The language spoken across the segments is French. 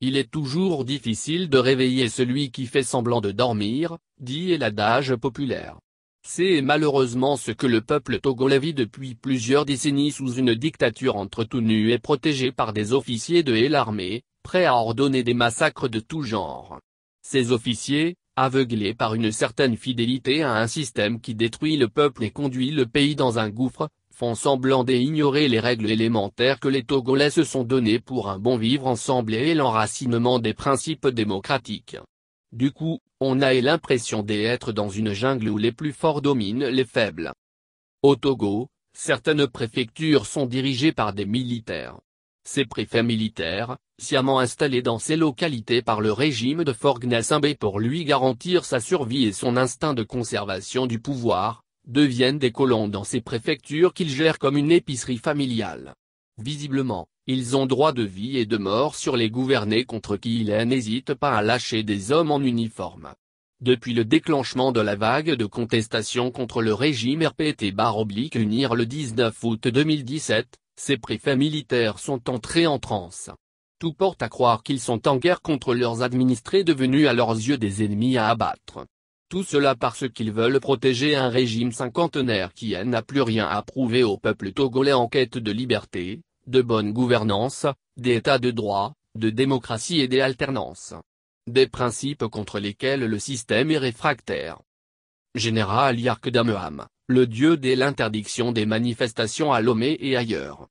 Il est toujours difficile de réveiller celui qui fait semblant de dormir, dit l'adage populaire. C'est malheureusement ce que le peuple togolais vit depuis plusieurs décennies sous une dictature entretenue et protégée par des officiers de l'armée, prêts à ordonner des massacres de tout genre. Ces officiers, aveuglés par une certaine fidélité à un système qui détruit le peuple et conduit le pays dans un gouffre, font semblant d'ignorer les règles élémentaires que les Togolais se sont données pour un bon vivre ensemble et l'enracinement des principes démocratiques. Du coup, on a l'impression d'être dans une jungle où les plus forts dominent les faibles. Au Togo, certaines préfectures sont dirigées par des militaires. Ces préfets militaires, sciemment installés dans ces localités par le régime de Forgnasimbe pour lui garantir sa survie et son instinct de conservation du pouvoir, deviennent des colons dans ces préfectures qu'ils gèrent comme une épicerie familiale. Visiblement, ils ont droit de vie et de mort sur les gouvernés contre qui ils n'hésitent pas à lâcher des hommes en uniforme. Depuis le déclenchement de la vague de contestation contre le régime RPT oblique unir le 19 août 2017, ces préfets militaires sont entrés en transe. Tout porte à croire qu'ils sont en guerre contre leurs administrés devenus à leurs yeux des ennemis à abattre. Tout cela parce qu'ils veulent protéger un régime cinquantenaire qui n'a plus rien à prouver au peuple togolais en quête de liberté, de bonne gouvernance, d'état de droit, de démocratie et d'alternance. Des principes contre lesquels le système est réfractaire. Général Yark Dameham, le dieu dès l'interdiction des manifestations à Lomé et ailleurs.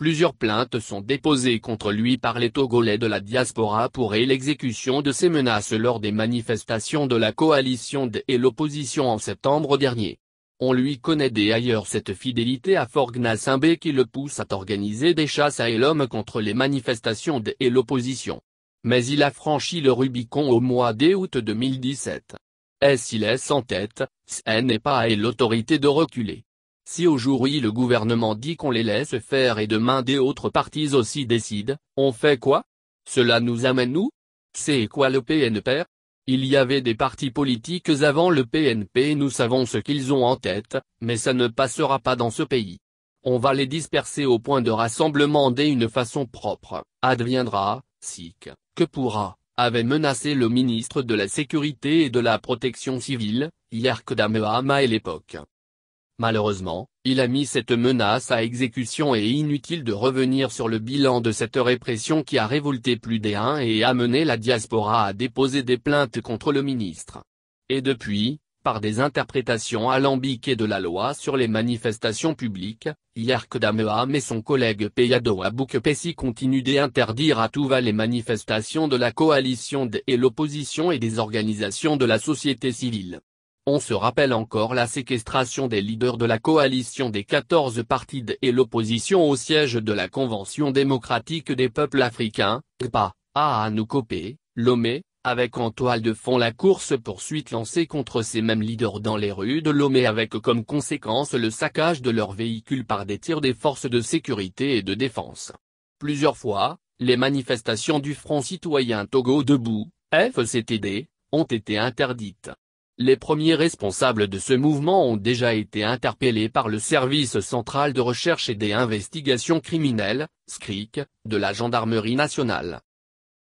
Plusieurs plaintes sont déposées contre lui par les Togolais de la diaspora pour l'exécution de ses menaces lors des manifestations de la coalition de et l'opposition en septembre dernier. On lui connaît d'ailleurs cette fidélité à Forgna qui le pousse à organiser des chasses à l'homme contre les manifestations de et l'opposition. Mais il a franchi le Rubicon au mois d'août 2017. est est en tête, ce n'est pas à l'autorité de reculer. Si aujourd'hui le gouvernement dit qu'on les laisse faire et demain des autres partis aussi décident, on fait quoi Cela nous amène où C'est quoi le PNP Il y avait des partis politiques avant le PNP et nous savons ce qu'ils ont en tête, mais ça ne passera pas dans ce pays. On va les disperser au point de rassemblement d'une façon propre, adviendra, sic, que pourra, avait menacé le ministre de la Sécurité et de la Protection civile, Yark Damehama à l'époque. Malheureusement, il a mis cette menace à exécution et inutile de revenir sur le bilan de cette répression qui a révolté plus d'un et amené la diaspora à déposer des plaintes contre le ministre. Et depuis, par des interprétations alambiquées de la loi sur les manifestations publiques, Yark Dameham et son collègue Peyado Pessi continuent d'interdire à tout va les manifestations de la coalition et l'opposition et des organisations de la société civile. On se rappelle encore la séquestration des leaders de la coalition des 14 partis et l'opposition au siège de la Convention démocratique des peuples africains, GPA, à Anoukopé, Lomé, avec en toile de fond la course-poursuite lancée contre ces mêmes leaders dans les rues de Lomé avec comme conséquence le saccage de leurs véhicules par des tirs des forces de sécurité et de défense. Plusieurs fois, les manifestations du Front citoyen Togo debout, FCTD, ont été interdites. Les premiers responsables de ce mouvement ont déjà été interpellés par le Service central de recherche et des investigations criminelles, SCRIC, de la Gendarmerie nationale.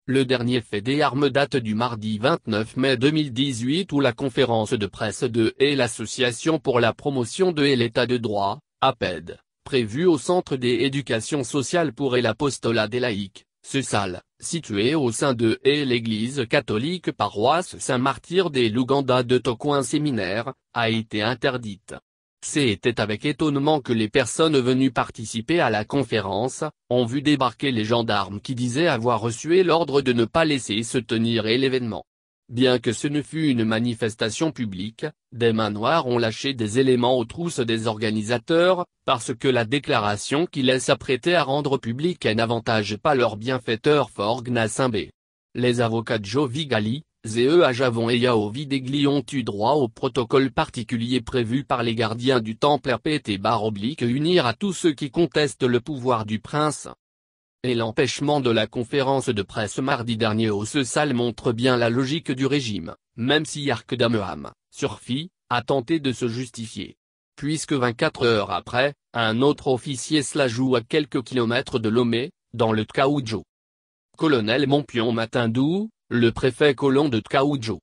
Le dernier fait des armes date du mardi 29 mai 2018 où la conférence de presse de et l'Association pour la promotion de et l'État de droit, APED, prévue au Centre des éducations sociales pour et l'apostolat des laïcs, ce salle, situé au sein de et l'église catholique paroisse Saint-Martyr des Luganda de Tokoin Séminaire, a été interdite. C'était avec étonnement que les personnes venues participer à la conférence, ont vu débarquer les gendarmes qui disaient avoir reçu l'ordre de ne pas laisser se tenir et l'événement. Bien que ce ne fût une manifestation publique, des mains noires ont lâché des éléments aux trousses des organisateurs, parce que la déclaration qu'ils s'apprêtaient apprêter à rendre public n'avantage pas leur bienfaiteur Forgna Simbé. Les avocats Joe Vigali, Zee Javon et Yao Videgli ont eu droit au protocole particulier prévu par les gardiens du temple RPT barre oblique unir à tous ceux qui contestent le pouvoir du prince et l'empêchement de la conférence de presse mardi dernier au CESAL montre bien la logique du régime, même si Arc Surfi, a tenté de se justifier. Puisque 24 heures après, un autre officier se joue à quelques kilomètres de Lomé, dans le Tkaoujo. Colonel Montpion Matindou, le préfet colon de Tkaoujo.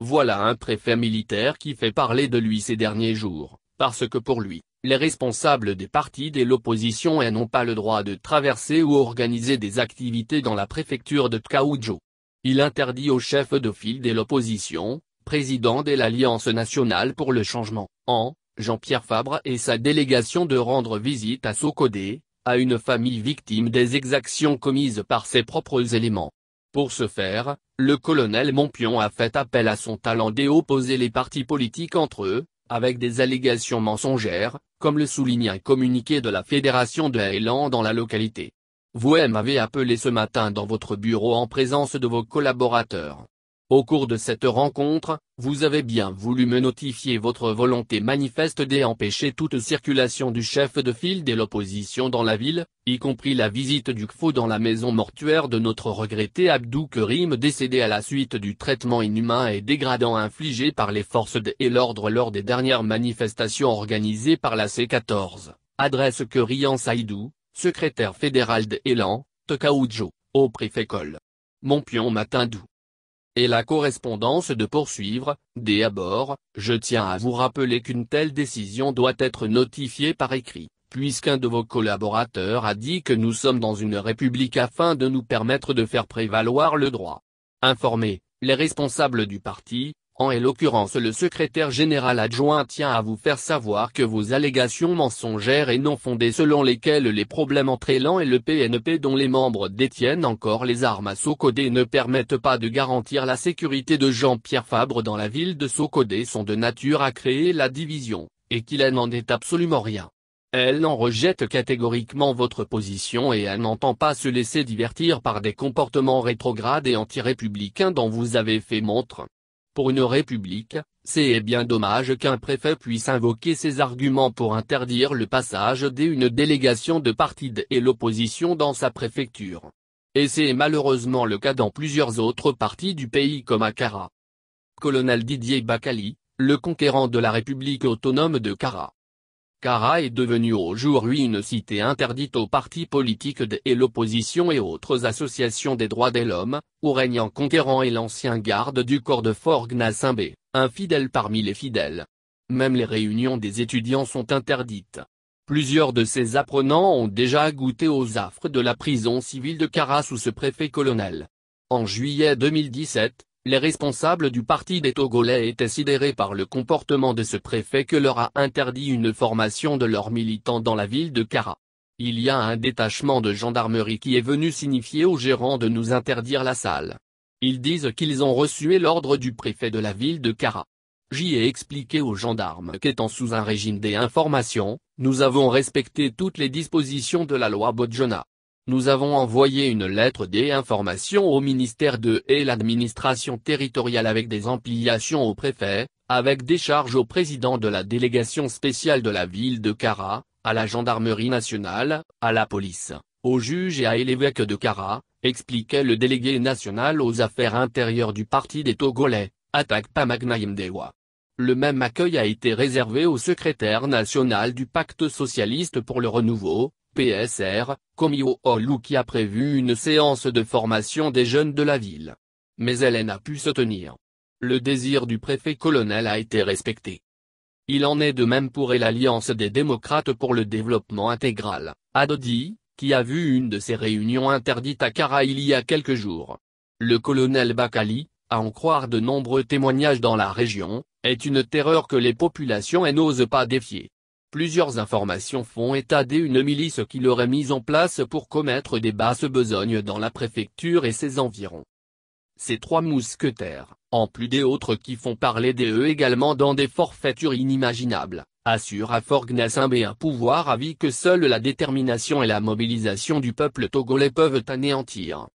Voilà un préfet militaire qui fait parler de lui ces derniers jours, parce que pour lui, les responsables des partis de l'opposition n'ont pas le droit de traverser ou organiser des activités dans la préfecture de Tkaoudjo. Il interdit aux chefs de file de l'opposition, président de l'Alliance nationale pour le changement, en, Jean-Pierre Fabre et sa délégation de rendre visite à Sokodé, à une famille victime des exactions commises par ses propres éléments. Pour ce faire, le colonel Montpion a fait appel à son talent d'opposer les partis politiques entre eux, avec des allégations mensongères, comme le souligne un communiqué de la Fédération de Haïlan dans la localité. Vous m'avez appelé ce matin dans votre bureau en présence de vos collaborateurs. Au cours de cette rencontre, vous avez bien voulu me notifier votre volonté manifeste d'empêcher toute circulation du chef de file de l'opposition dans la ville, y compris la visite du CFO dans la maison mortuaire de notre regretté Abdou kerim décédé à la suite du traitement inhumain et dégradant infligé par les forces de et l'ordre lors des dernières manifestations organisées par la C14, adresse que Saïdou, secrétaire fédéral de Elan, au préfet Col. Montpion Matindou et la correspondance de poursuivre, dès je tiens à vous rappeler qu'une telle décision doit être notifiée par écrit, puisqu'un de vos collaborateurs a dit que nous sommes dans une république afin de nous permettre de faire prévaloir le droit. Informez, les responsables du parti, en l'occurrence le secrétaire général adjoint tient à vous faire savoir que vos allégations mensongères et non fondées selon lesquelles les problèmes entre Elan et le PNP dont les membres détiennent encore les armes à Sokodé ne permettent pas de garantir la sécurité de Jean-Pierre Fabre dans la ville de Sokodé sont de nature à créer la division, et qu'il n'en est absolument rien. Elle en rejette catégoriquement votre position et elle n'entend pas se laisser divertir par des comportements rétrogrades et antirépublicains dont vous avez fait montre pour une république, c'est eh bien dommage qu'un préfet puisse invoquer ses arguments pour interdire le passage d'une délégation de partis et l'opposition dans sa préfecture. Et c'est malheureusement le cas dans plusieurs autres parties du pays comme à Cara. Colonel Didier Bakali, le conquérant de la République autonome de Kara. Cara est devenue aujourd'hui une cité interdite aux partis politiques et l'opposition et autres associations des droits de l'homme, où règne conquérant et l'ancien garde du corps de Fort Gnassingbé, un fidèle parmi les fidèles. Même les réunions des étudiants sont interdites. Plusieurs de ces apprenants ont déjà goûté aux affres de la prison civile de Cara sous ce préfet colonel. En juillet 2017, les responsables du Parti des Togolais étaient sidérés par le comportement de ce préfet que leur a interdit une formation de leurs militants dans la ville de Kara. Il y a un détachement de gendarmerie qui est venu signifier aux gérants de nous interdire la salle. Ils disent qu'ils ont reçu l'ordre du préfet de la ville de Kara. J'y ai expliqué aux gendarmes qu'étant sous un régime des informations, nous avons respecté toutes les dispositions de la loi Bodjona. Nous avons envoyé une lettre d'information au ministère de et l'administration territoriale avec des ampliations au préfet, avec des charges au président de la délégation spéciale de la ville de Cara, à la gendarmerie nationale, à la police, au juge et à l'évêque de Cara, expliquait le délégué national aux affaires intérieures du parti des Togolais, attaque dewa Le même accueil a été réservé au secrétaire national du pacte socialiste pour le renouveau, PSR, Komio Olu qui a prévu une séance de formation des jeunes de la ville. Mais elle n'a pu se tenir. Le désir du préfet-colonel a été respecté. Il en est de même pour l'Alliance des démocrates pour le développement intégral, ADODI, qui a vu une de ses réunions interdites à Kara il y a quelques jours. Le colonel Bakali, à en croire de nombreux témoignages dans la région, est une terreur que les populations n'osent pas défier. Plusieurs informations font état d'une milice qui l'aurait mise en place pour commettre des basses besognes dans la préfecture et ses environs. Ces trois mousquetaires, en plus des autres qui font parler d'eux également dans des forfaitures inimaginables, assurent à Forgnasimbe un pouvoir à vie que seule la détermination et la mobilisation du peuple togolais peuvent anéantir.